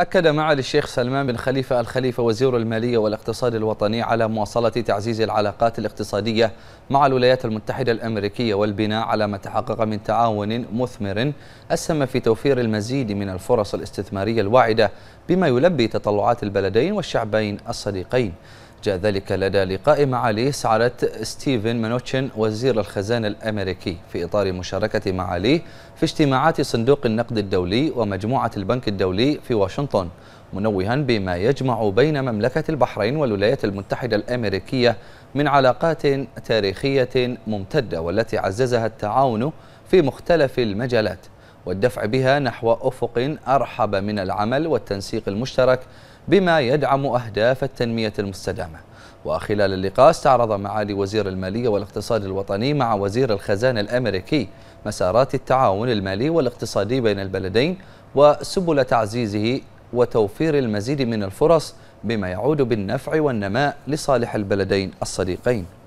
أكد معالي الشيخ سلمان بن خليفة الخليفة وزير المالية والاقتصاد الوطني على مواصلة تعزيز العلاقات الاقتصادية مع الولايات المتحدة الأمريكية والبناء على ما تحقق من تعاون مثمر أسهم في توفير المزيد من الفرص الاستثمارية الواعدة بما يلبي تطلعات البلدين والشعبين الصديقين جاء ذلك لدى لقاء معاليه سعادة ستيفن منوتشن وزير الخزانة الأمريكي في إطار مشاركة معاليه في اجتماعات صندوق النقد الدولي ومجموعة البنك الدولي في واشنطن منوها بما يجمع بين مملكة البحرين والولايات المتحدة الأمريكية من علاقات تاريخية ممتدة والتي عززها التعاون في مختلف المجالات والدفع بها نحو أفق أرحب من العمل والتنسيق المشترك بما يدعم أهداف التنمية المستدامة وخلال اللقاء استعرض معالي وزير المالية والاقتصاد الوطني مع وزير الخزانة الأمريكي مسارات التعاون المالي والاقتصادي بين البلدين وسبل تعزيزه وتوفير المزيد من الفرص بما يعود بالنفع والنماء لصالح البلدين الصديقين